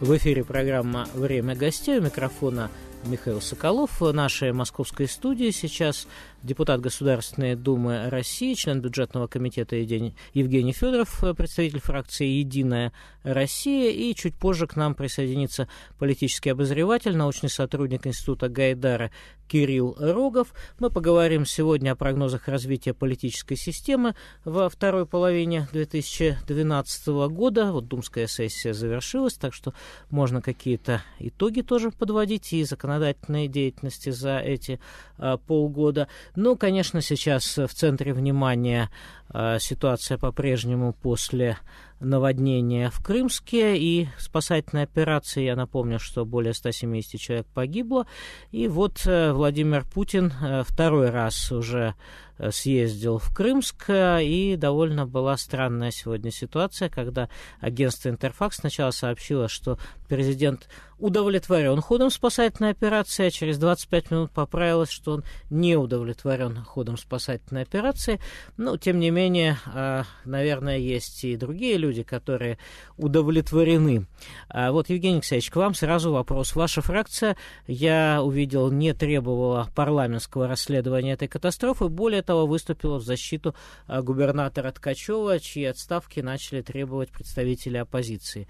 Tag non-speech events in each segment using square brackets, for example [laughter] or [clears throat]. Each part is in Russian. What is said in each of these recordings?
В эфире программа «Время гостей» у микрофона Михаил Соколов, наша московская студия сейчас, депутат Государственной Думы России, член бюджетного комитета Евгений Федоров, представитель фракции «Единая Россия», и чуть позже к нам присоединится политический обозреватель, научный сотрудник Института Гайдара Кирилл Рогов. Мы поговорим сегодня о прогнозах развития политической системы во второй половине 2012 года. Вот думская сессия завершилась, так что можно какие-то итоги тоже подводить и законодательство законодательной деятельности за эти а, полгода. Ну, конечно, сейчас в центре внимания а, ситуация по-прежнему после наводнения в Крымске и спасательной операции. Я напомню, что более 170 человек погибло. И вот э, Владимир Путин э, второй раз уже э, съездил в Крымск, и довольно была странная сегодня ситуация, когда агентство «Интерфакс» сначала сообщило, что президент удовлетворен ходом спасательной операции, а через 25 минут поправилось, что он не удовлетворен ходом спасательной операции. Но, ну, тем не менее, а, наверное, есть и другие люди, которые удовлетворены. А вот, Евгений Алексеевич, к вам сразу вопрос. Ваша фракция, я увидел, не требовала парламентского расследования этой катастрофы. Более того, выступила в защиту а, губернатора Ткачева, чьи отставки начали требовать представители оппозиции.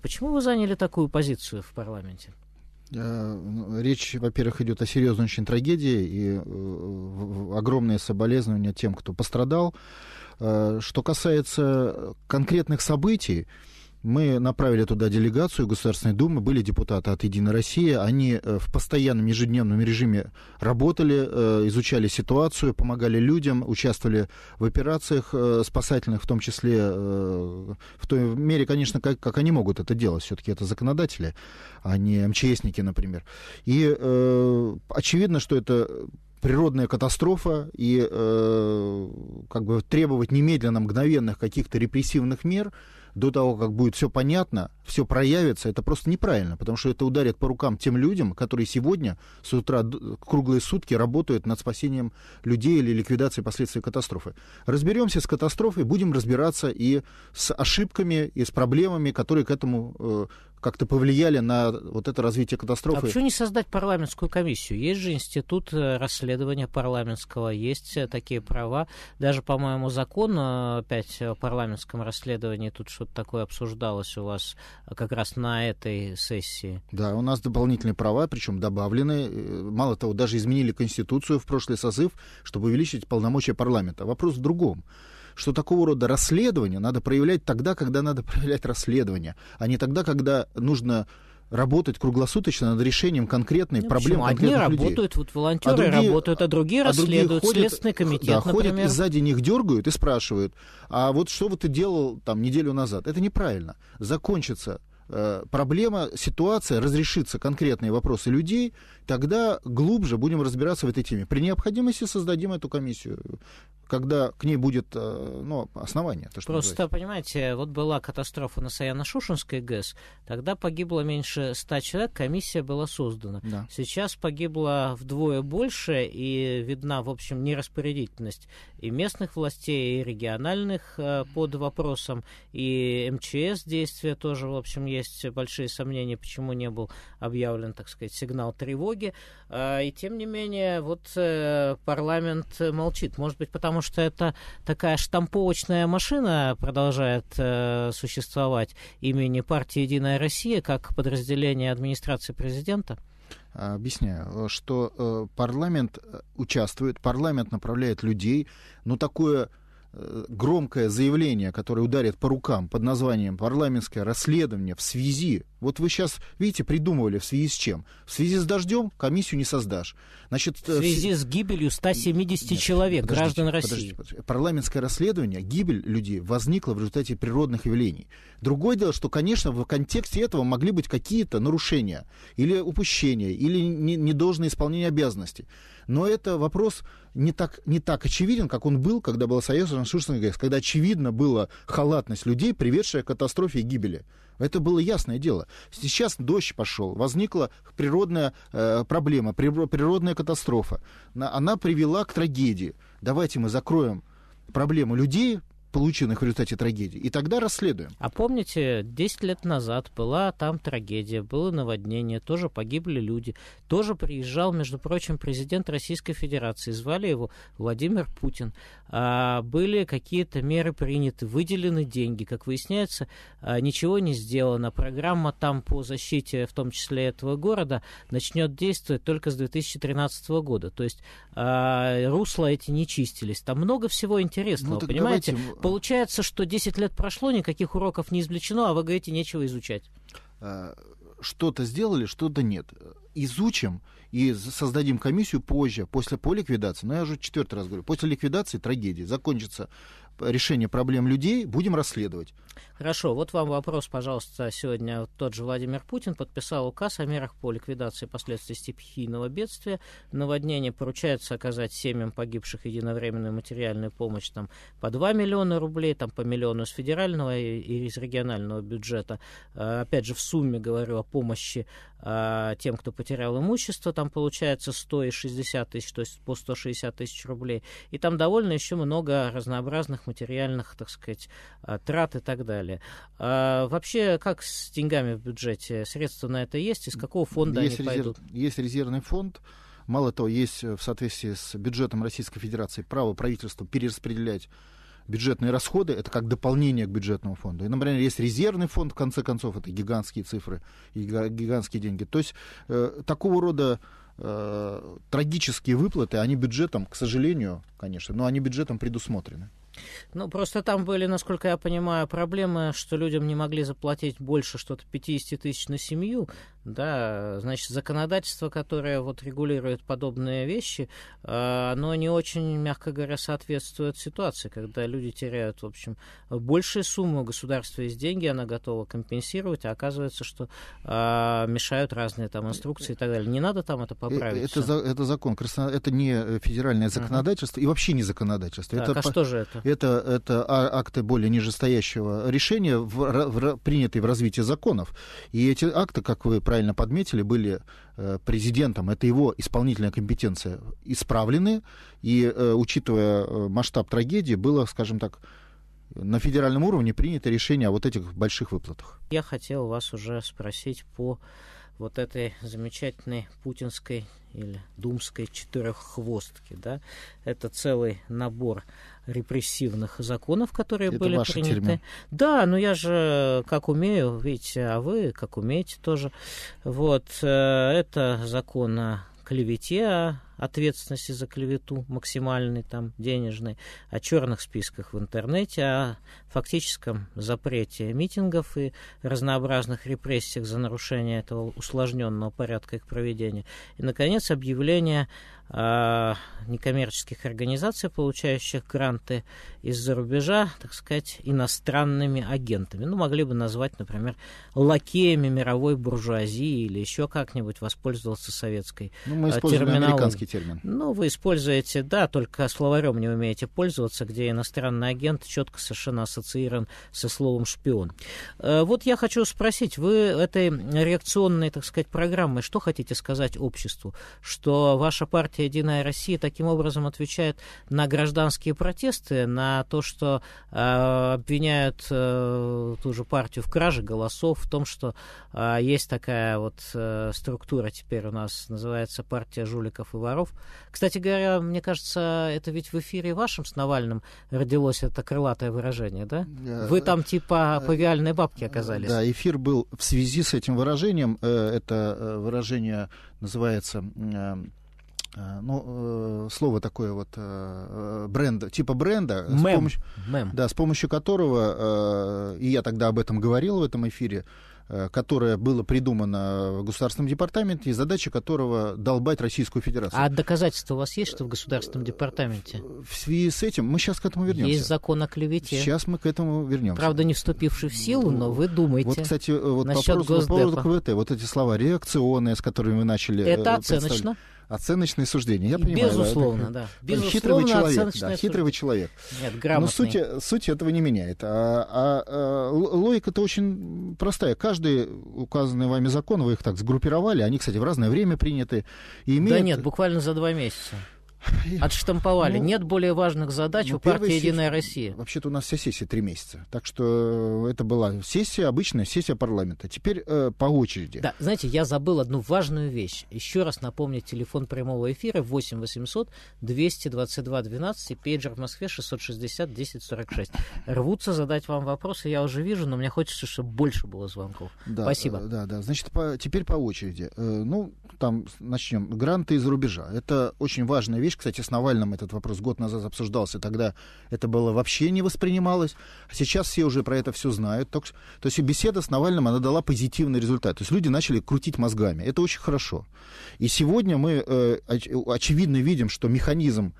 Почему вы заняли такую такую позицию в парламенте? Э, ну, речь, во-первых, идет о серьезной очень трагедии и э, огромные соболезнования тем, кто пострадал. Э, что касается конкретных событий, мы направили туда делегацию Государственной Думы, были депутаты от «Единой России». Они э, в постоянном ежедневном режиме работали, э, изучали ситуацию, помогали людям, участвовали в операциях э, спасательных, в том числе в той мере, конечно, как, как они могут это делать. Все-таки это законодатели, а не МЧСники, например. И очевидно, что это природная катастрофа и э, как бы требовать немедленно мгновенных каких-то репрессивных мер – до того, как будет все понятно, все проявится, это просто неправильно, потому что это ударит по рукам тем людям, которые сегодня с утра круглые сутки работают над спасением людей или ликвидацией последствий катастрофы. Разберемся с катастрофой, будем разбираться и с ошибками, и с проблемами, которые к этому э, как-то повлияли на вот это развитие а катастрофы. А почему не создать парламентскую комиссию? Есть же институт э, расследования парламентского, есть э, такие права. Даже, по-моему, закон э, опять о парламентском расследовании, тут что-то такое обсуждалось у вас как раз на этой сессии. Да, у нас дополнительные права, причем добавлены. Мало того, даже изменили Конституцию в прошлый созыв, чтобы увеличить полномочия парламента. Вопрос в другом что такого рода расследование надо проявлять тогда, когда надо [laughs] проявлять расследование, а не тогда, когда нужно работать круглосуточно над решением конкретной ну, проблемы конкретных Одни людей. работают, вот волонтеры а другие, работают, а другие а расследуют, другие ходят, следственный комитет, да, например. ходят и сзади них дергают и спрашивают, а вот что вот ты делал там неделю назад? Это неправильно. Закончится э, проблема, ситуация, разрешится конкретные вопросы людей, тогда глубже будем разбираться в этой теме. При необходимости создадим эту комиссию когда к ней будет э, ну, основание. То, что Просто, понимаете, вот была катастрофа на Саяно-Шушенской ГЭС, тогда погибло меньше ста человек, комиссия была создана. Да. Сейчас погибло вдвое больше, и видна, в общем, нераспорядительность и местных властей, и региональных э, под вопросом, и МЧС действия тоже, в общем, есть большие сомнения, почему не был объявлен, так сказать, сигнал тревоги. А, и, тем не менее, вот э, парламент молчит. Может быть, потому что это такая штамповочная машина продолжает э, существовать имени партии «Единая Россия» как подразделение администрации президента? А, объясняю, что э, парламент э, участвует, парламент направляет людей, но ну, такое Э, громкое заявление, которое ударит по рукам под названием «Парламентское расследование в связи». Вот вы сейчас, видите, придумывали в связи с чем? В связи с дождем комиссию не создашь. Значит, э, в связи в... с гибелью 170 Нет, человек, граждан России. Подождите, подождите. Парламентское расследование, гибель людей возникла в результате природных явлений. Другое дело, что, конечно, в контексте этого могли быть какие-то нарушения или упущения, или недолжное исполнение обязанностей. Но это вопрос не так, не так очевиден, как он был, когда был Союз французских ГЭС, когда очевидно была халатность людей, приведшая к катастрофе и гибели. Это было ясное дело. Сейчас дождь пошел, возникла природная э, проблема, природная катастрофа. Она привела к трагедии. Давайте мы закроем проблему людей, полученных в результате трагедии. И тогда расследуем. А помните, 10 лет назад была там трагедия, было наводнение, тоже погибли люди. Тоже приезжал, между прочим, президент Российской Федерации. Звали его Владимир Путин. А, были какие-то меры приняты, выделены деньги. Как выясняется, а, ничего не сделано. Программа там по защите, в том числе этого города, начнет действовать только с 2013 года. То есть а, русла эти не чистились. Там много всего интересного, ну, понимаете? Давайте... Получается, что 10 лет прошло, никаких уроков не извлечено, а вы говорите, нечего изучать. Э, что-то сделали, что-то нет. Изучим и создадим комиссию позже, после по ликвидации. Но я уже четвертый раз говорю, после ликвидации трагедии закончится решение проблем людей, будем расследовать. Хорошо, вот вам вопрос, пожалуйста, сегодня тот же Владимир Путин подписал указ о мерах по ликвидации последствий стихийного бедствия. Наводнение поручается оказать семьям погибших единовременную материальную помощь там, по 2 миллиона рублей, там, по миллиону с федерального и, и из регионального бюджета. А, опять же, в сумме говорю о помощи а, тем, кто потерял имущество, там получается 100 и 60 тысяч, то есть по 160 тысяч рублей. И там довольно еще много разнообразных материальных, так сказать, а, трат и так далее. А вообще, как с деньгами в бюджете? Средства на это есть? Из какого фонда есть они резерв, пойдут? Есть резервный фонд. Мало того, есть э, в соответствии с бюджетом Российской Федерации право правительства перераспределять бюджетные расходы, это как дополнение к бюджетному фонду. И, например, есть резервный фонд, в конце концов, это гигантские цифры и гигантские деньги. То есть э, такого рода э, трагические выплаты, они бюджетом, к сожалению, конечно, но они бюджетом предусмотрены. Ну, просто там были, насколько я понимаю, проблемы, что людям не могли заплатить больше что-то 50 тысяч на семью, да, значит, законодательство, которое вот регулирует подобные вещи, а, оно не очень, мягко говоря, соответствует ситуации, когда люди теряют, в общем, большую сумму, государства есть деньги, она готова компенсировать, а оказывается, что а, мешают разные там инструкции и так далее. Не надо там это э, поправить. Это, это закон, это не э, федеральное законодательство uh и вообще не законодательство. Так, это, а что же это? Это, это а, акты более нижестоящего решения, в, в, принятые в развитии законов. И эти акты, как вы правильно подметили, были э, президентом, это его исполнительная компетенция, исправлены. И, э, учитывая э, масштаб трагедии, было, скажем так, на федеральном уровне принято решение о вот этих больших выплатах. Я хотел вас уже спросить по вот этой замечательной путинской или думской четыреххвостки. Да? Это целый набор репрессивных законов, которые Это были ваша приняты. Термин. Да, но я же как умею, видите, а вы как умеете тоже. Вот, э, это закон о клевете, ответственности за клевету максимальной там денежной, о черных списках в интернете, о фактическом запрете митингов и разнообразных репрессиях за нарушение этого усложненного порядка их проведения. И, наконец, объявление э, некоммерческих организаций, получающих гранты из-за рубежа, так сказать, иностранными агентами. Ну, могли бы назвать, например, лакеями мировой буржуазии или еще как-нибудь воспользоваться советской ну, мы э, используем терминологией широкий термин. Ну, вы используете, да, только словарем не умеете пользоваться, где иностранный агент четко совершенно ассоциирован со словом «шпион». Э, вот я хочу спросить, вы этой реакционной, так сказать, программой что хотите сказать обществу? Что ваша партия «Единая Россия» таким образом отвечает на гражданские протесты, на то, что э, обвиняют э, ту же партию в краже голосов, в том, что э, есть такая вот э, структура теперь у нас, называется партия жуликов и воров, Комаров. Кстати говоря, мне кажется, это ведь в эфире вашем с Навальным родилось это крылатое выражение, да? Э, Вы там типа э, павиальной бабки э, оказались. Да, эфир был в связи с этим выражением. Это выражение называется ну, слово такое вот бренда, типа бренда, Мем. С, помощью, Мем. Да, с помощью которого, и я тогда об этом говорил в этом эфире, Э, которое было придумано в Государственном департаменте, и задача которого долбать Российскую Федерацию. А доказательства у вас есть, что в Государственном департаменте? В связи с этим мы сейчас к этому вернемся. Есть закон о клевете. Сейчас мы к этому вернемся. Правда, не вступивший в силу, но вы ну, думаете. Вот, кстати, э, вот по поводу, по поводу КВТ, вот эти слова реакционные, с которыми вы начали. Это э, оценочно оценочные суждения. Я понимаю. Безусловно, да. да. [laughs] Безусловно, хитрый человек. Да, хитрый человек. Нет, грамотный. Но суть, суть этого не меняет. А, а, а логика-то очень простая. Каждый указанный вами закон, вы их так сгруппировали, они, кстати, в разное время приняты. И имеют... Да нет, буквально за два месяца. Отштамповали. Ну, Нет более важных задач ну, у партии сессия, «Единая Россия». Вообще-то у нас вся сессия три месяца. Так что э, это была сессия, обычная сессия парламента. Теперь э, по очереди. Да, знаете, я забыл одну важную вещь. Еще раз напомню, телефон прямого эфира 8 800 222 12 и пейджер в Москве 660 1046. Рвутся задать вам вопросы, я уже вижу, но мне хочется, чтобы больше было звонков. Да, Спасибо. Э, да, да. Значит, по, теперь по очереди. Э, ну, там начнем. Гранты из рубежа. Это очень важная вещь вещь. Кстати, с Навальным этот вопрос год назад обсуждался. Тогда это было вообще не воспринималось. А сейчас все уже про это все знают. Так, то есть беседа с Навальным, она дала позитивный результат. То есть люди начали крутить мозгами. Это очень хорошо. И сегодня мы э, оч, очевидно видим, что механизм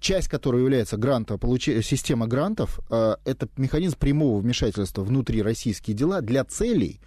часть которой является гранта, получ... Э, система грантов, э, это механизм прямого вмешательства внутри российские дела для целей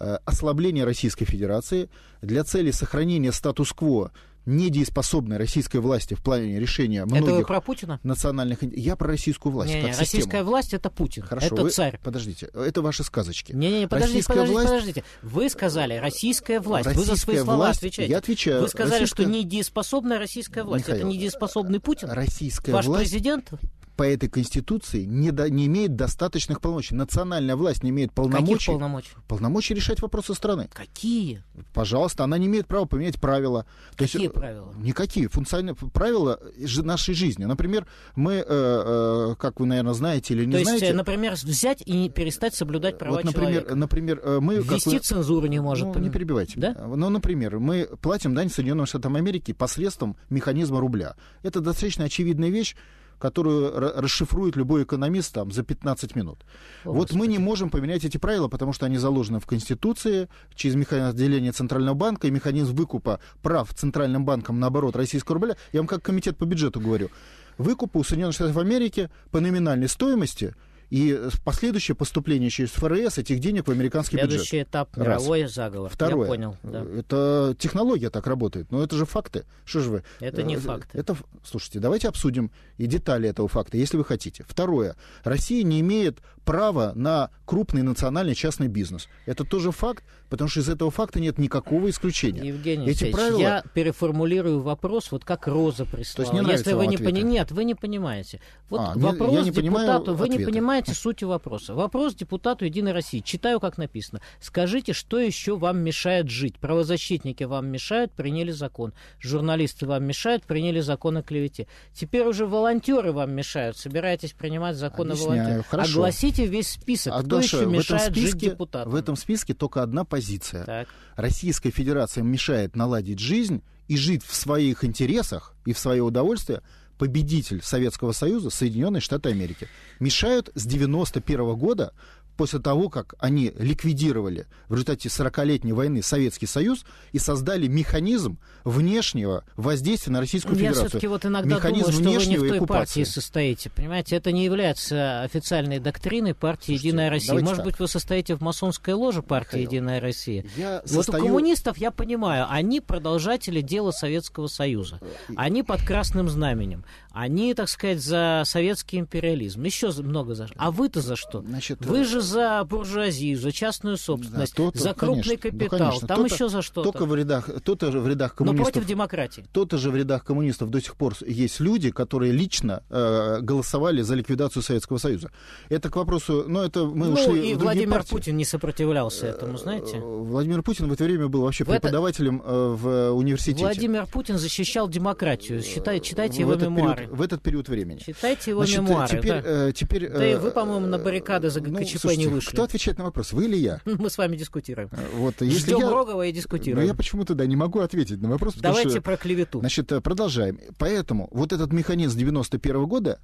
э, ослабления Российской Федерации, для целей сохранения статус-кво недееспособной российской власти в плане решения многих... Это вы про Путина? Национальных... Я про российскую власть. Не, не, как российская власть — это Путин, Хорошо, это вы... царь. Подождите, это ваши сказочки. Не-не-не, подождите, российская подождите, власть... подождите. Вы сказали «российская власть». Российская вы за свои слова власть... отвечаете. Я отвечаю. Вы сказали, российская... что недееспособная российская власть. Михаил, это недееспособный Путин? Российская Ваш власть... президент? по этой конституции не, до, не имеет достаточных полномочий. Национальная власть не имеет полномочий. Каких полномочий? Полномочий решать вопросы страны. Какие? Пожалуйста, она не имеет права поменять правила. Какие есть, э, правила? Никакие. Функциональные правила нашей жизни. Например, мы, э, э, как вы, наверное, знаете или не То знаете... То э, есть, например, взять и перестать соблюдать э, права вот, например, человека. Например, мы... Ввести вы... цензуру не может. Ну, не перебивайте. Да? Ну, например, мы платим дань Соединенным Штатам Америки посредством механизма рубля. Это достаточно очевидная вещь которую расшифрует любой экономист там, за 15 минут. О, вот мы не можем поменять эти правила, потому что они заложены в Конституции через механизм отделения Центрального банка и механизм выкупа прав Центральным банком Наоборот, оборот российского рубля. Я вам как комитет по бюджету говорю. Выкупы у Соединенных Штатов Америки по номинальной стоимости – и э, последующее поступление через ФРС этих денег в американский Следующий бюджет. Следующий этап – мировой Раз. заговор. Второе. Я понял. Да. Э, это технология так работает. Но это же факты. Что же вы? Это не э, факты. Это, слушайте, давайте обсудим и детали этого факта, если вы хотите. Второе. Россия не имеет права на крупный национальный частный бизнес. Это тоже факт, потому что из этого факта нет никакого исключения. Евгений Эти правила... я переформулирую вопрос, вот как Роза прислала. То есть не Если вы не пони... Нет, вы не понимаете. Вот а, вопрос не, я не депутату, вы не понимаете Понимаете суть вопроса. Вопрос депутату Единой России. Читаю, как написано. Скажите, что еще вам мешает жить? Правозащитники вам мешают, приняли закон. Журналисты вам мешают, приняли закон о клевете. Теперь уже волонтеры вам мешают. Собираетесь принимать закон Объясняю. о волонтерах. Хорошо. Огласите весь список. Кто Даша, еще мешает списке, жить депутатам? В этом списке только одна позиция. Так. Российская Федерация мешает наладить жизнь и жить в своих интересах и в свое удовольствие – победитель Советского Союза, Соединенные Штаты Америки. Мешают с 91 года после того, как они ликвидировали в результате 40-летней войны Советский Союз и создали механизм внешнего воздействия на Российскую Я Федерацию. Я все-таки вот иногда механизм думаю, что вы не в той партии состоите. Понимаете, это не является официальной доктриной партии Слушайте, «Единая Россия». Может так. быть, вы состоите в масонской ложе партии Михаил, «Единая Россия». Я вот состою... у коммунистов, я понимаю, они продолжатели дела Советского Союза. Э, они под красным знаменем. Они, так сказать, за советский империализм. Еще много за что. А вы-то за что? Значит, вы э, же за буржуазию, за частную собственность, да, то -то, за крупный конечно, капитал, да, конечно. там то -то, еще за что-то. Только в рядах, то-то же в рядах коммунистов. Но против демократии. То-то же в рядах коммунистов до сих пор есть люди, которые лично э, голосовали за ликвидацию Советского Союза. Это к вопросу, но ну, это мы ну, ушли. И в Владимир партии. Путин не сопротивлялся э, этому, знаете? Э, Владимир Путин в это время был вообще в преподавателем это... в э, университете. Владимир Путин защищал демократию. Считай, читайте его в мемуары. Период, в этот период времени. Читайте его Значит, мемуары. Теперь, да. э, теперь, да и вы, по-моему, на баррикады за ну, ГКЧП Никуда не вышли. Кто отвечает на вопрос, вы или я? [laughs] Мы с вами дискутируем. А, вот, если Ждем я... Рогова и дискутируем. Но ну, я почему-то да, не могу ответить на вопрос. Давайте что... про клевету. Значит, э, продолжаем. Поэтому вот этот механизм 91 -го года,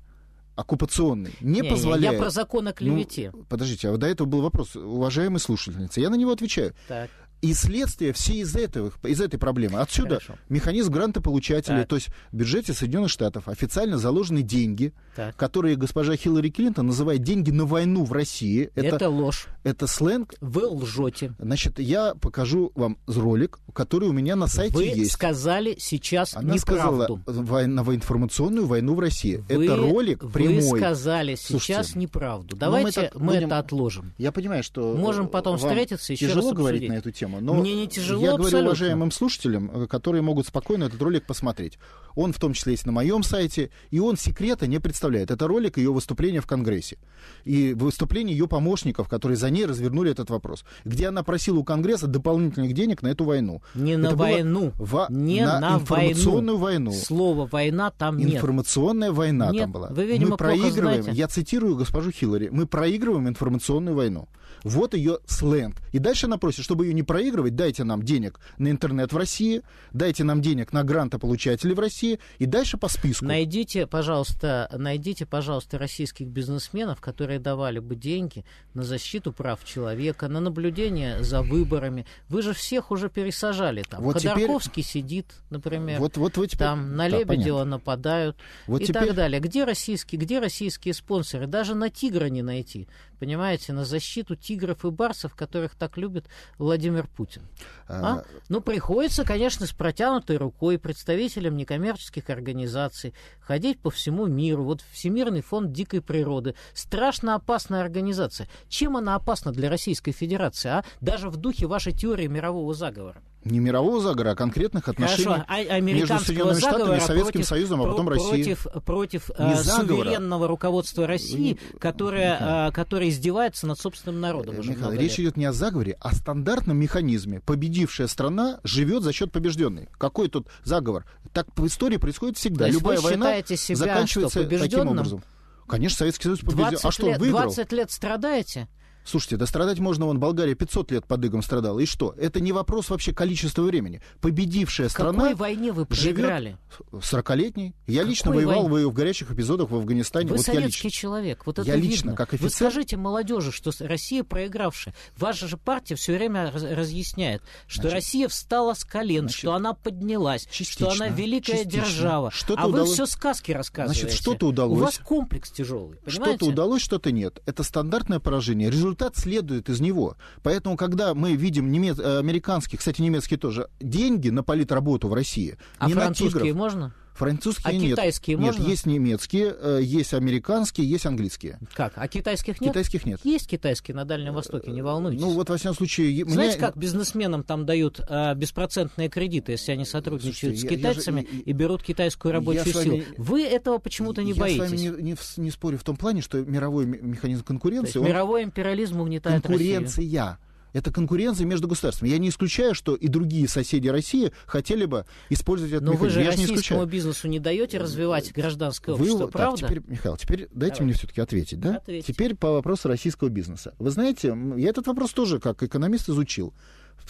оккупационный, не, не позволяет... Не, я про закон о ну, клевете. Ну, подождите, а до этого был вопрос, уважаемая слушательница, я на него отвечаю. Так. И следствие все из, этого, из этой проблемы. Отсюда Хорошо. механизм грантополучателя. Так. То есть в бюджете Соединенных Штатов официально заложены деньги, так. которые госпожа Хиллари Клинтон называет деньги на войну в России. Это, это ложь. Это сленг. Вы лжете. Значит, я покажу вам ролик, который у меня на сайте Вы есть. Вы сказали сейчас Она неправду. сказала война, информационную войну в России. Вы, это ролик прямой. Вы сказали сейчас Слушайте, ну, неправду. Давайте мы, так, мы будем, это отложим. Я понимаю, что... Можем потом встретиться еще раз говорить на эту тему тема. Но Мне не тяжело Я говорю абсолютно. уважаемым слушателям, э, которые могут спокойно этот ролик посмотреть. Он в том числе есть на моем сайте. И он секрета не представляет. Это ролик ее выступления в Конгрессе. И выступление ее помощников, которые за ней развернули этот вопрос. Где она просила у Конгресса дополнительных денег на эту войну. Не на это войну. Во... Не на, на информационную войну. войну. Слово война там нет. Информационная война нет, там была. Вы, видимо, мы проигрываем. Знаете. Я цитирую госпожу Хиллари. Мы проигрываем информационную войну. Вот ее сленг. И дальше она просит, чтобы ее не проигрывать, дайте нам денег на интернет в России, дайте нам денег на грантополучателей в России, России и дальше по списку. Найдите, пожалуйста, найдите, пожалуйста, российских бизнесменов, которые давали бы деньги на защиту прав человека, на наблюдение за выборами. Вы же всех уже пересажали там. Вот Ходорковский теперь... сидит, например. Вот, вот вы теперь... Там на да, Лебедева понятно. нападают вот и теперь... так далее. Где российские, где российские спонсоры? Даже на Тигра не найти понимаете, на защиту тигров и барсов, которых так любит Владимир Путин. А? а? Ну, приходится, конечно, с протянутой рукой представителям некоммерческих организаций ходить по всему миру. Вот Всемирный фонд дикой природы. Страшно опасная организация. Чем она опасна для Российской Федерации, а? Даже в духе вашей теории мирового заговора. Не мирового заговора, а конкретных отношений Хорошо. А-, а между Соединенными Штатами и Советским против, Союзом, а потом против, Россией. Против не э, суверенного руководства России, ну, которое, ну э, которое издевается над собственным народом. Э, Михаил, речь идет не о заговоре, а о стандартном механизме. Победившая страна живет за счет побежденной. Какой тут заговор? Так в истории происходит всегда. То Любая война себя, заканчивается таким образом. Конечно, Советский Союз победил. а что, лет, выиграл? 20 лет страдаете? Слушайте, да страдать можно, вон Болгария 500 лет под игом страдала. И что? Это не вопрос вообще количества времени. Победившая в страна... какой войне вы проиграли? Сорокалетней. Я какой лично воевал войне? в горячих эпизодах в Афганистане. Вы вот советский я лично. человек. Вот это я видно. лично, как офицер... Вы скажите молодежи, что Россия проигравшая. Ваша же партия все время разъясняет, что значит, Россия встала с колен, значит, что она поднялась, частично, что она великая частично. держава. что а удалось... вы все сказки рассказываете. Значит, что-то удалось. У вас комплекс тяжелый, понимаете? Что-то удалось, что-то нет. Это стандартное поражение. Результат результат следует из него. Поэтому, когда мы видим немец... Э, американские, кстати, немецкие тоже, деньги на политработу в России, а не французские на тигров, можно? Французские а нет. китайские нет, можно? есть немецкие, э, есть американские, есть английские. Как? А китайских нет? Китайских нет. Есть китайские на Дальнем Востоке, не волнуйтесь. Ну, вот во всяком случае... Знаете, меня... как бизнесменам там дают а, беспроцентные кредиты, если они сотрудничают Слушайте, с китайцами я, я же, и берут китайскую рабочую я силу? Вами... Вы этого почему-то не я боитесь. Я с вами не, не, не спорю в том плане, что мировой механизм конкуренции... он... мировой империализм угнетает Конкуренция. Россию. Это конкуренция между государствами. Я не исключаю, что и другие соседи России хотели бы использовать этот Но механизм. вы же Я российскому не бизнесу не даете развивать гражданское вы, общество, вы, правда? теперь, Михаил, теперь дайте Давай. мне все-таки ответить. Да? Ответьте. Теперь по вопросу российского бизнеса. Вы знаете, я этот вопрос тоже как экономист изучил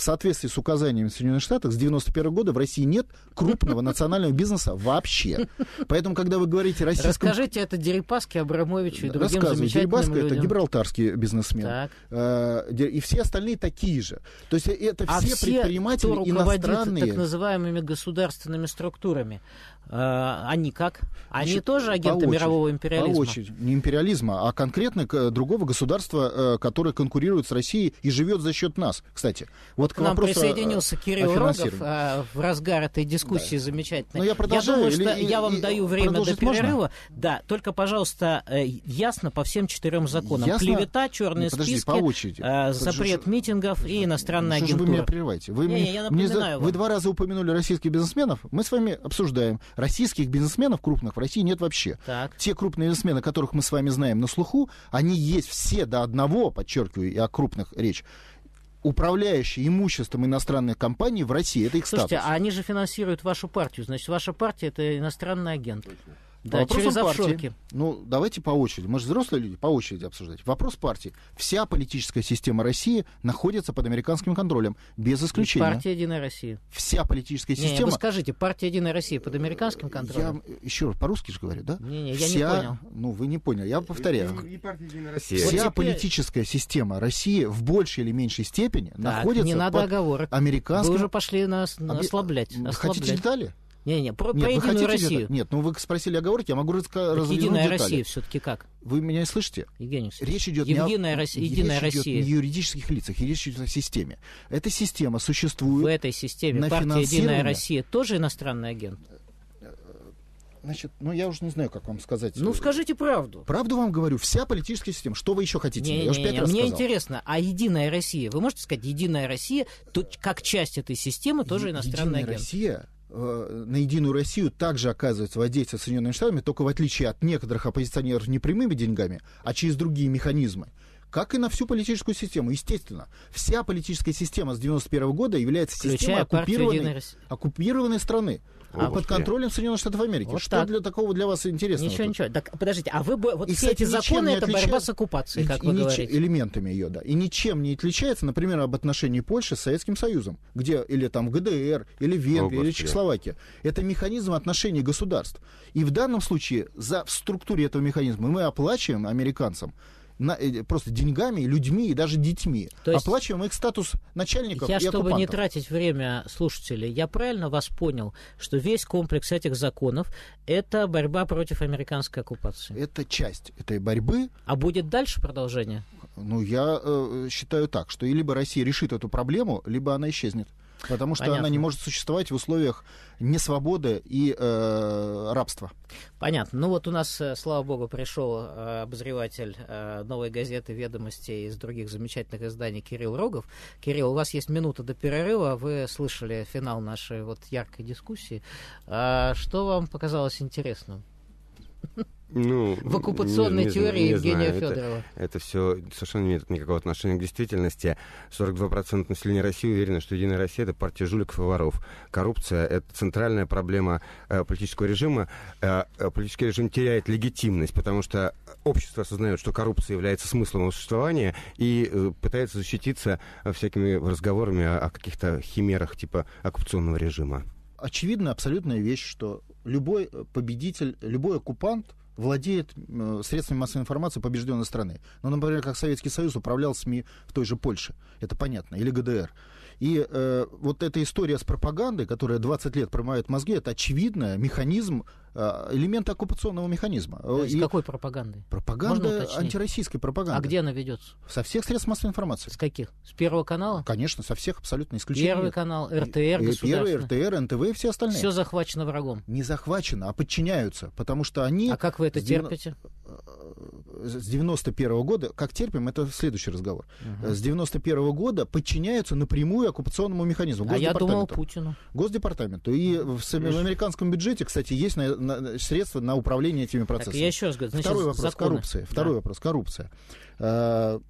в соответствии с указаниями Соединенных Штатов с 91 года в России нет крупного национального бизнеса вообще. Поэтому, когда вы говорите российскому... Расскажите это Дерипаске, Абрамовичу и другим Рассказываю. Дерипаска — это гибралтарский бизнесмен. Э, и все остальные такие же. То есть это а все, предприниматели кто иностранные. так называемыми государственными структурами. Э, они как? Они Значит, тоже агенты очереди, мирового империализма? По очереди. Не империализма, а конкретно другого государства, э, которое конкурирует с Россией и живет за счет нас, кстати. Вот вот к, к нам вопросу присоединился о, Кирилл о Рогов а, в разгар этой дискуссии да. замечательной. Но ну, я, продолжаю, я думаю, что или, я вам и, даю время до перерыва. Можно? Да, только, пожалуйста, э, ясно по всем четырем законам. Ясно? Клевета, черные ну, подожди, списки, по очереди. Э, запрет что, митингов и иностранная что агентура. Что вы меня прерываете? Вы, не, мне, я мне за... Вам. вы два раза упомянули российских бизнесменов. Мы с вами обсуждаем. Российских бизнесменов крупных в России нет вообще. Так. Те крупные бизнесмены, которых мы с вами знаем на слуху, они есть все до одного, подчеркиваю, и о крупных речь управляющие имуществом иностранной компании в России. Это их Слушайте, статус. а они же финансируют вашу партию. Значит, ваша партия это иностранный агент. Точно. Да, Вопросом через партии. Ну, давайте по очереди. Мы же взрослые люди, по очереди обсуждать. Вопрос партии. Вся политическая система России находится под американским контролем, без исключения. И партия «Единая Россия». Вся политическая система... Не, вы скажите, партия «Единая Россия» под американским контролем? Я э, еще раз, по-русски же говорю, да? Не, не, я Вся... не понял. Ну, вы не поняли, я повторяю. И, и партия Вся теперь... политическая система России в большей или меньшей степени так, находится не надо под оговорок. американским... Вы уже пошли нас ослаблять. ослаблять. Хотите детали? Не-не, про, нет, про Единую хотите Россию. Нет, ну вы спросили оговорки, я могу раска- развернуть Единая детали. Россия все-таки как? Вы меня слышите? Евгений Речь идет Единая не о... Россия, Единая речь Россия. Идет не о юридических лицах, речь идет о системе. Эта система существует... В этой системе на партия Единая Россия тоже иностранный агент? Значит, ну я уже не знаю, как вам сказать. Ну скажите правду. Правду вам говорю. Вся политическая система. Что вы еще хотите? Не, я не, уже пять не, раз Мне сказал. интересно, а Единая Россия? Вы можете сказать, Единая Россия, то, как часть этой системы, тоже е- иностранная Единая агент? Россия Э, на Единую Россию также оказывается владеется Соединенными Штатами, только в отличие от некоторых оппозиционеров не прямыми деньгами, а через другие механизмы. Как и на всю политическую систему, естественно. Вся политическая система с 91 -го года является Включая системой оккупированной, оккупированной страны. А под контролем Соединенных Штатов Америки. Вот что так. для такого для вас интересного? Ничего, тут? ничего. Так, подождите, а вы бы... Вот и, все кстати, эти законы — это отличает... борьба с оккупацией, и, как и вы нич... говорите. Элементами ее, да. И ничем не отличается, например, об отношении Польши с Советским Союзом, где или там в ГДР, или Венгрия, О, или Чехословакия. Это механизм отношений государств. И в данном случае за, в структуре этого механизма мы оплачиваем американцам на, э, просто деньгами, людьми и даже детьми. То есть Оплачиваем их статус начальников Я, и чтобы оккупантов. не тратить время слушателей, я правильно вас понял, что весь комплекс этих законов – это борьба против американской оккупации? Это часть этой борьбы. А будет дальше продолжение? Ну, я э, считаю так, что либо Россия решит эту проблему, либо она исчезнет. Потому что Понятно. она не может существовать в условиях несвободы и э, рабства. Понятно. Ну вот у нас, э, слава богу, пришел э, обозреватель э, новой газеты «Ведомости» из других замечательных изданий Кирилл Рогов. Кирилл, у вас есть минута до перерыва. Вы слышали финал нашей вот яркой дискуссии. А что вам показалось интересным? ну, в оккупационной не, теории не, Евгения знаю, Федорова? Это, это все совершенно не имеет никакого отношения к действительности. 42% населения России уверены, что Единая Россия – это партия жуликов и воров. Коррупция – это центральная проблема э, политического режима. Э, э политический режим теряет легитимность, потому что общество осознает, что коррупция является смыслом его существования и э, пытается защититься э, всякими разговорами о, о каких-то химерах типа оккупационного режима. Очевидная абсолютная вещь, что любой э, победитель, любой оккупант – владеет э, средствами массовой информации побежденной страны. Ну, например, как Советский Союз управлял СМИ в той же Польше. Это понятно. Или ГДР. И э, вот эта история с пропагандой, которая 20 лет промывает мозги, это очевидно механизм Э, элемент оккупационного механизма. Э, и какой пропаганды? Пропаганда, антироссийской пропаганды. А где она ведется? Со всех средств массовой информации. С каких? С Первого канала? Конечно, со всех абсолютно исключительно. Первый канал, РТР, Первый, РТР, НТВ и все остальные. Все захвачено врагом. Не захвачено, а подчиняются, потому что они... А как вы это терпите? Э, с 91 -го года, как терпим, это следующий разговор. Угу. С 91 -го года подчиняются напрямую оккупационному механизму. А я думал Путину. Госдепартаменту. И в, в американском бюджете, кстати, есть на на, средства на управление этими процессами. Так, я еще раз говорю, значит, Второй вопрос законы. коррупция. Второй да. вопрос коррупция. Э,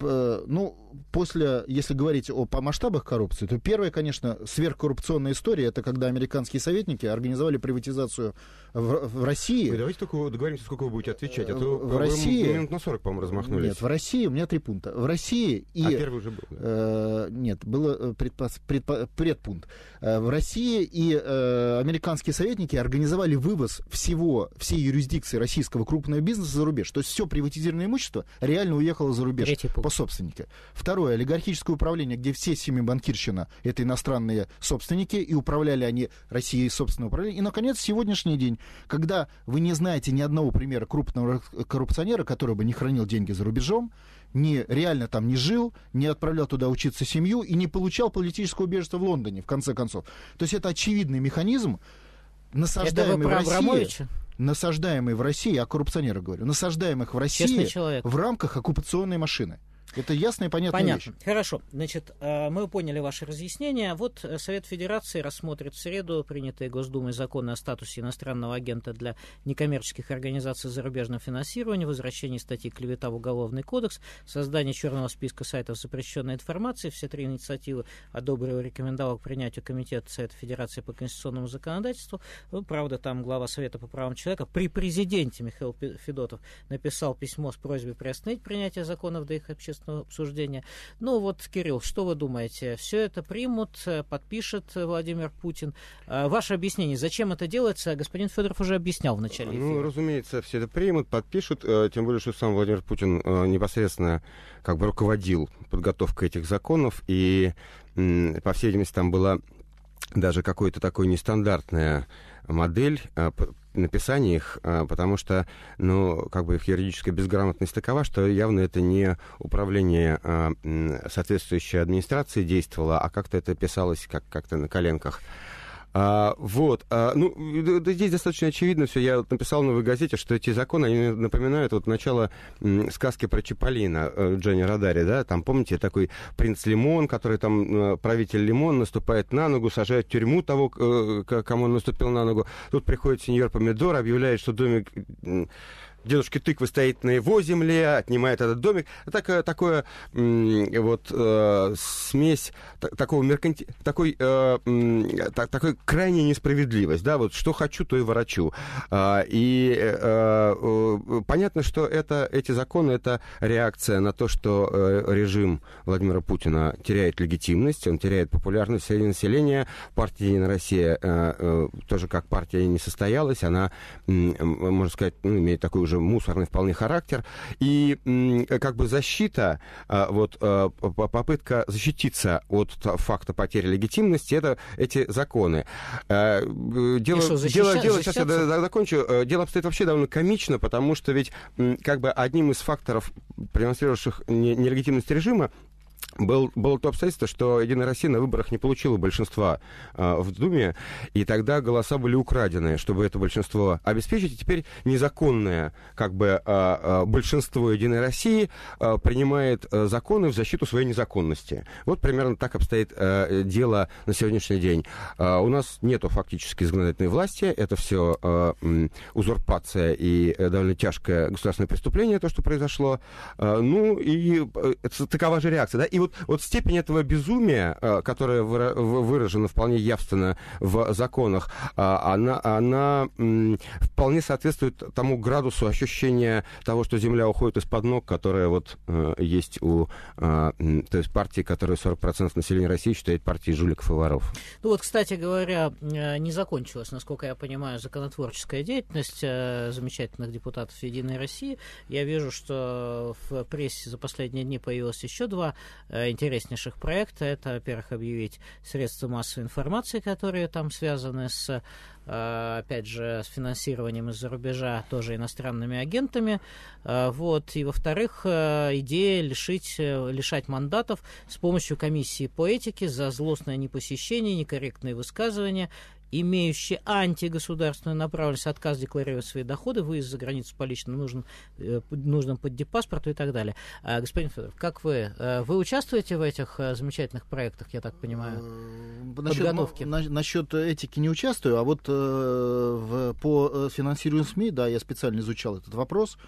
э, ну, после, если говорить о, по масштабах коррупции, то первая, конечно, сверхкоррупционная история, это когда американские советники организовали приватизацию в, в России. Вы давайте только договоримся, сколько вы будете отвечать, а то э, в России, минут на 40, по-моему, размахнулись. Нет, в России, у меня три пункта. В России и... А первый уже был. Э, нет, было предпос, предпо, предпункт. Э, в России, и э, американские советники организовали вывоз всего, всей юрисдикции российского крупного бизнеса за рубеж. То есть все приватизированное имущество реально уехало за рубеж по собственнике. Второе, олигархическое управление, где все семьи банкирщина — это иностранные собственники, и управляли они Россией собственное управление. И, наконец, сегодняшний день, когда вы не знаете ни одного примера крупного коррупционера, который бы не хранил деньги за рубежом, не, реально там не жил, не отправлял туда учиться семью и не получал политическое убежище в Лондоне, в конце концов. То есть это очевидный механизм, насаждаемый в России насаждаемый в России, я о коррупционерах говорю, насаждаемых в России в рамках оккупационной машины. Это ясно и понятно. Понятно. Вещь. Хорошо. Значит, э, мы поняли ваше разъяснение. Вот э, Совет Федерации рассмотрит в среду принятые Госдумой законы о статусе иностранного агента для некоммерческих организаций зарубежного финансирования, возвращение статьи клевета в Уголовный кодекс, создание черного списка сайтов запрещенной информации. Все три инициативы одобрил и рекомендовал к принятию Комитет Совета Федерации по конституционному законодательству. Ну, правда, там глава Совета по правам человека при президенте Михаил Федотов написал письмо с просьбой приостановить принятие законов до их общественного общественного обсуждения. Ну вот, Кирилл, что вы думаете? Все это примут, э, подпишет э, Владимир Путин. Э, ваше объяснение, зачем это делается? Господин Федоров уже объяснял вначале. Ну, разумеется, все это примут, подпишут, тем более, что сам Владимир Путин непосредственно как бы руководил подготовкой этих законов, и, по всей видимости, там была даже какое-то такое нестандартная модель написании их, а, потому что, ну, как бы их юридическая безграмотность такова, что явно это не управление а, соответствующей администрации действовало, а как-то это писалось как- как-то на коленках. А, вот. А, ну, здесь достаточно очевидно все. Я написал в новой газете, что эти законы, они напоминают вот начало сказки про Чаполина э, Джонни Радари, да? Там, помните, такой принц Лимон, который там, э, правитель Лимон, наступает на ногу, сажает в тюрьму того, э, кому он наступил на ногу. Тут приходит сеньор Помидор, объявляет, что домик дедушки тыквы стоит на его земле, отнимает этот домик. Так, э, такое вот э, смесь такого мерканти... такой, э, так, такой крайней несправедливость, да, вот что хочу, то и ворочу. А, и э, э понятно, что это, эти законы — это реакция на то, что э, режим Владимира Путина теряет легитимность, он теряет популярность среди населения, партия «Единая Россия» тоже как партия не состоялась, она, можно сказать, ну, имеет такую же тоже мусорный вполне характер. И как бы защита, а, вот э, попытка защититься от факта потери легитимности, это эти законы. Э, дело, что, защища... дело, дело сейчас я закончу. Э, дело обстоит вообще довольно комично, потому что ведь как бы одним из факторов, демонстрировавших нелегитимность режима, был, было то обстоятельство, что «Единая Россия» на выборах не получила большинства э, в Думе, и тогда голоса были украдены, чтобы это большинство обеспечить. И теперь незаконное как бы э, большинство «Единой России» э, принимает э, законы в защиту своей незаконности. Вот примерно так обстоит э, дело на сегодняшний день. Э, у нас нету фактически законодательной власти, это все э, узурпация и э, довольно тяжкое государственное преступление, то, что произошло. Э, ну и э, такова же реакция. Да? И тут вот степень этого безумия, э, которая выражена вполне явственно в законах, а, она, она вполне соответствует тому градусу ощущения того, что земля уходит из-под ног, которая вот э, есть у а, то есть партии, которая 40% населения России считает партией жуликов и воров. Ну вот, кстати говоря, э, не закончилась, насколько я понимаю, законотворческая деятельность замечательных депутатов Единой России. Я вижу, что в прессе за последние дни появилось еще два Э, интереснейших проекта. Это, во-первых, объявить средства массовой информации, которые там связаны с, э, опять же, с финансированием из-за рубежа тоже иностранными агентами. Э, вот. И, во-вторых, идея лишить, лишать мандатов с помощью комиссии по этике за злостное непосещение, некорректные высказывания имеющие антигосударственную направленность, отказ декларировать свои доходы, выезд за границу по личным нужным, э, нужным поддепаспорту и так далее. А, господин Федоров, как вы? Э, вы участвуете в этих э, замечательных проектах, я так понимаю? Насчет, ну, подготовки? На, насчет этики не участвую, а вот э, в, по финансированию СМИ, да, я специально изучал этот вопрос. Вопрос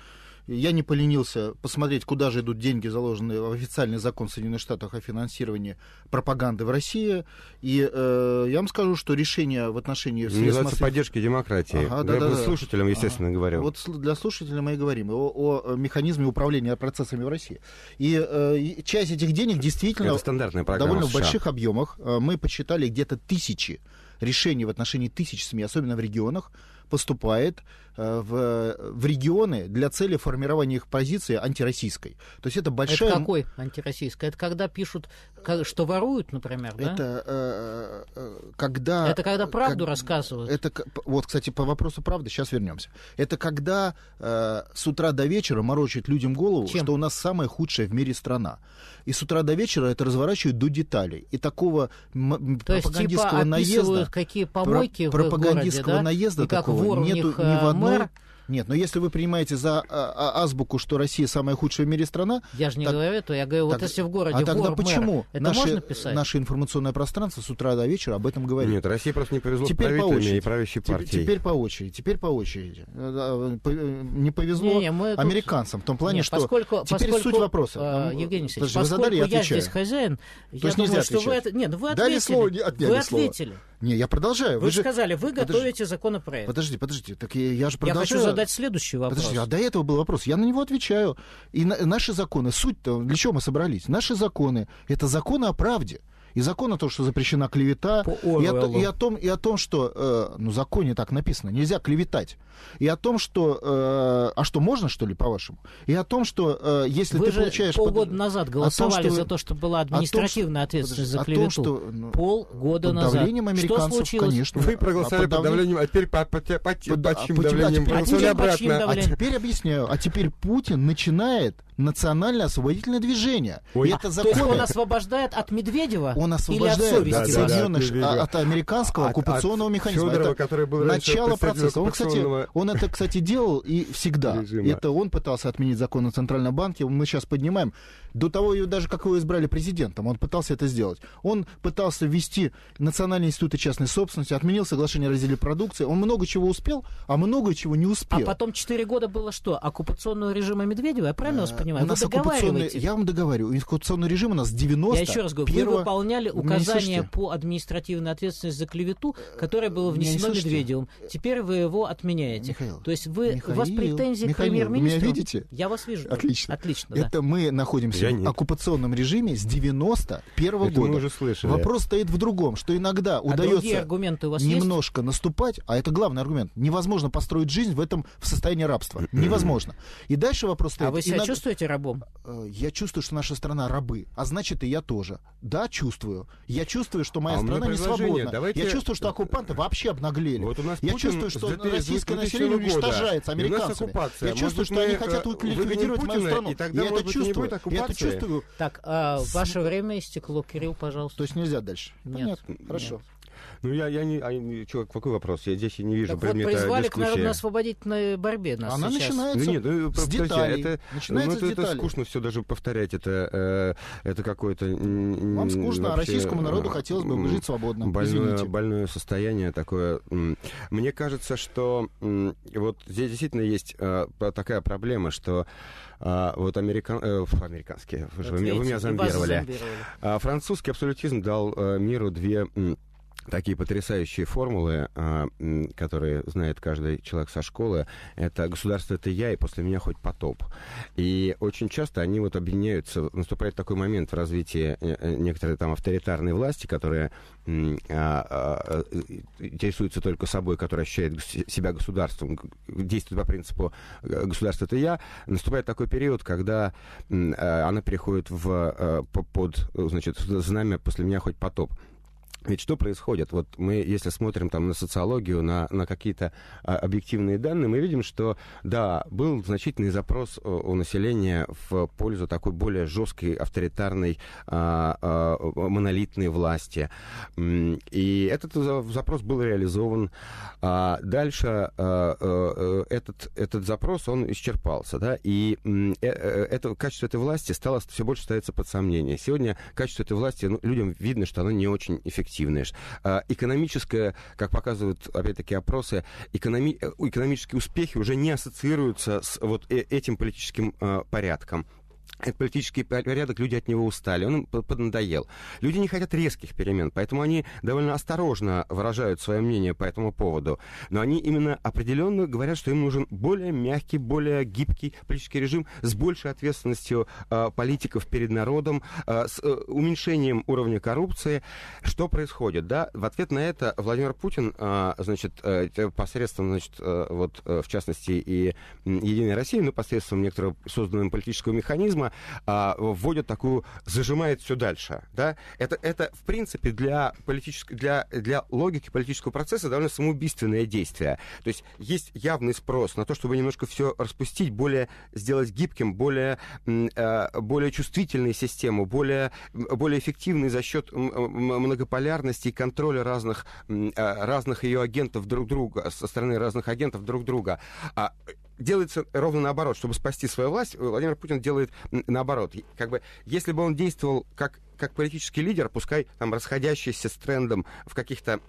я не поленился посмотреть, куда же идут деньги, заложенные в официальный закон Соединенных Штатов о финансировании пропаганды в России. И э, я вам скажу, что решение в отношении... Называется масс... поддержки демократии. Ага, да, я да, да, слушателям, естественно, ага. говорю. Вот для слушателя мы и говорим о, о механизме управления процессами в России. И э, часть этих денег действительно... Это стандартная программа Довольно в больших объемах. Э, мы посчитали где-то тысячи решений в отношении тысяч СМИ, особенно в регионах, поступает Э, в, э, в регионы для цели формирования их позиции антироссийской. То есть это большая... Это какой антироссийской? Это когда пишут, что воруют, например, да? Это э, когда... Это когда правду как, рассказывают. Это, вот, кстати, по вопросу правды сейчас вернемся. Это когда э, с утра до вечера морочат людям голову, Чем? что у нас самая худшая в мире страна. И с утра до вечера это разворачивают до деталей. И такого м- пропагандистского есть, типа, наезда... какие помойки про- в Пропагандистского городе, да? наезда и такого нету ни в одном ну, мэра? Нет, но если вы принимаете за а, а, азбуку, что Россия самая худшая в мире страна... Я же не так, говорю это, я говорю, так, вот если в городе А тогда почему мэр, это наше, можно писать? наше информационное пространство с утра до вечера об этом говорит? Нет, Россия просто не повезло теперь по очереди, и правящей партии. Теперь, теперь по очереди, теперь по очереди. Э, э, э, не повезло не, не, мы тут... американцам в том плане, не, что... Поскольку, теперь поскольку, суть вопроса. Евгений Алексеевич, поскольку вы задали, я, я здесь хозяин, То я думаю, что отвечать. вы... Нет, вы ответили. Дали слово, не отняли вы слово. Не, я продолжаю. Вы, вы же сказали, вы подожди, готовите законопроект. Подожди, подожди, так я, я же продолжаю. Я хочу задать следующий вопрос. Подожди, а до этого был вопрос. Я на него отвечаю. И на, наши законы, суть-то, для чего мы собрались? Наши законы, это законы о правде и закон о том, что запрещена клевета, и о, и, о том, и о том, что, э, ну, в законе так написано, нельзя клеветать, и о том, что, э, а что, можно, что ли, по-вашему? И о том, что э, если Вы ты же получаешь... полгода под... назад голосовали том, что... за то, что была административная том, ответственность за клевету. Том, что... Ну, полгода назад. давлением американцев, что случилось? конечно. Вы а проголосовали под давлением, а теперь по, по, по, по, по, по, по, по, по, по, по, по, по, по, по, по, по, по, национально-освободительное движение. Ой. И это закон... То есть он освобождает от Медведева? Он освобождает или от, совести? да, от, да, да, от, американского от, оккупационного от механизма. Федорова, это который был начало процесса. Он, кстати, он это, кстати, делал и всегда. Режима. Это он пытался отменить закон о Центральном банке. Мы сейчас поднимаем. До того, даже как его избрали президентом, он пытался это сделать. Он пытался ввести национальные институты частной собственности, отменил соглашение о разделе продукции. Он много чего успел, а много чего не а успел. А потом 4 года было что? Оккупационного режима Медведева? Я правильно а, вас понимаю? понимаю. У ну, нас оккупационный, я вам договариваю, инфекционный режим у нас 90 Я еще раз говорю, первого... вы выполняли указание по административной ответственности за клевету, которое было э, внесено Медведевым. Теперь вы его отменяете. Михаил, То есть вы, Михаил, у вас претензии Михаил, к премьер-министру? меня видите? Я вас вижу. Отлично. Отлично, да. Это мы находимся я в оккупационном режиме с 91 -го года. мы уже слышали. Вопрос стоит в другом, что иногда а удается у вас немножко есть? наступать, а это главный аргумент. Невозможно построить жизнь в этом в состоянии рабства. [clears throat] Невозможно. И дальше вопрос стоит. А вы себя иногда... чувствуете считаете рабом? Э, я чувствую, что наша страна рабы, а значит и я тоже. Да, чувствую. Я чувствую, что моя а страна не свободна. Давайте... Я чувствую, что э, оккупанты вообще обнаглели. Вот у нас я чувствую, что российское население года. уничтожается американцами. Я чувствую, что они хотят э, ликвидировать мою страну. И тогда, я, это быть, чувствую. я это чувствую. Так, а, ваше время истекло, Кирилл, пожалуйста. То есть нельзя дальше? Нет. Понятно. Нет. Хорошо. Нет. Ну, я, я не... А, человек, какой вопрос? Я здесь не вижу так предмета вот, призвали дискуссии. к народно-освободительной борьбе нас Она сейчас. начинается ну, нет, ну, с деталей. Это, начинается ну, это, с деталей. это скучно все даже повторять. Это, э, это какое-то... Вам скучно, а вообще, а российскому э, народу хотелось бы жить свободно. Больное, больное состояние такое. Мне кажется, что вот здесь действительно есть э, такая проблема, что а, вот американ... э, американские, вы, же, вы меня зомбировали. зомбировали. А, французский абсолютизм дал э, миру две... М- такие потрясающие формулы, а, которые знает каждый человек со школы, это «государство – это я, и после меня хоть потоп». И очень часто они вот объединяются, наступает такой момент в развитии э, э, некоторой там авторитарной власти, которая а, а, э, интересуется только собой, которая ощущает себя государством, действует по принципу «государство – это я», наступает такой период, когда она переходит в, под значит, знамя «после меня хоть потоп». Ведь что происходит? Вот мы, если смотрим там на социологию, на, на какие-то а, объективные данные, мы видим, что, да, был значительный запрос у, э, у населения в пользу такой более жесткой, авторитарной, а, а, монолитной власти. И этот запрос был реализован. А дальше а, а, этот, этот запрос, он исчерпался, да, и это, качество этой власти стало все больше ставиться под сомнение. Сегодня качество этой власти, ну, людям видно, что оно не очень эффективно перспективные. А, экономическое, как показывают, опять-таки, опросы, э, экономические успехи уже не ассоциируются с вот э, этим политическим а, порядком этот политический порядок, люди от него устали, он им поднадоел. Люди не хотят резких перемен, поэтому они довольно осторожно выражают свое мнение по этому поводу. Но они именно определенно говорят, что им нужен более мягкий, более гибкий политический режим с большей ответственностью э, политиков перед народом, э, с э, уменьшением уровня коррупции. Что происходит? Да? В ответ на это Владимир Путин, э, значит, э, посредством, значит, э, вот, э, в частности, и Единой России, но посредством некоторого созданного политического механизма, капитализма а, вводят такую, зажимает все дальше. Да? Это, это, в принципе, для, политической, для, для логики политического процесса довольно самоубийственное действие. То есть есть явный спрос на то, чтобы немножко все распустить, более сделать гибким, более, э, более чувствительной систему, более, более эффективной за счет многополярности и контроля разных, э, разных ее агентов друг друга, со стороны разных агентов друг друга. А, делается ровно наоборот. Чтобы спасти свою власть, Владимир Путин делает наоборот. Как бы, если бы он действовал как, как политический лидер, пускай там расходящийся с трендом в каких-то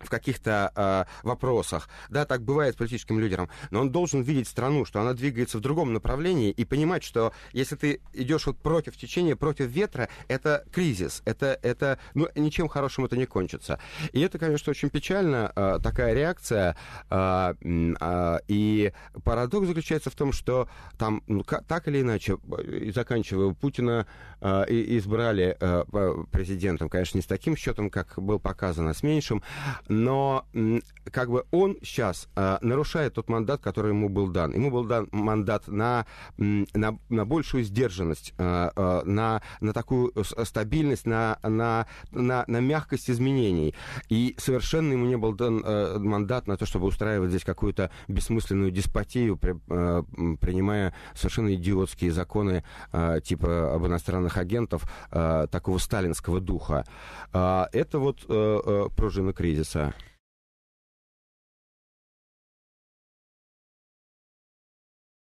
в каких-то э, вопросах. Да, так бывает с политическим лидером. Но он должен видеть страну, что она двигается в другом направлении и понимать, что если ты идешь вот против течения, против ветра, это кризис. Это, это, ну, ничем хорошим это не кончится. И это, конечно, очень печально, э, такая реакция. Э, э, и парадокс заключается в том, что там ну, так или иначе, заканчивая Путина, э, избрали э, президентом, конечно, не с таким счетом, как был показано, с меньшим, но как бы он сейчас э, нарушает тот мандат, который ему был дан. Ему был дан мандат на, на, на большую сдержанность, э, э на, на такую стабильность, на, на, на, на мягкость изменений. И совершенно ему не был дан э, мандат на то, чтобы устраивать здесь какую-то бессмысленную деспотию, при, э, принимая совершенно идиотские законы э, типа об иностранных агентов э, такого сталинского духа. Э, это вот э, э, пружина кризиса. so uh,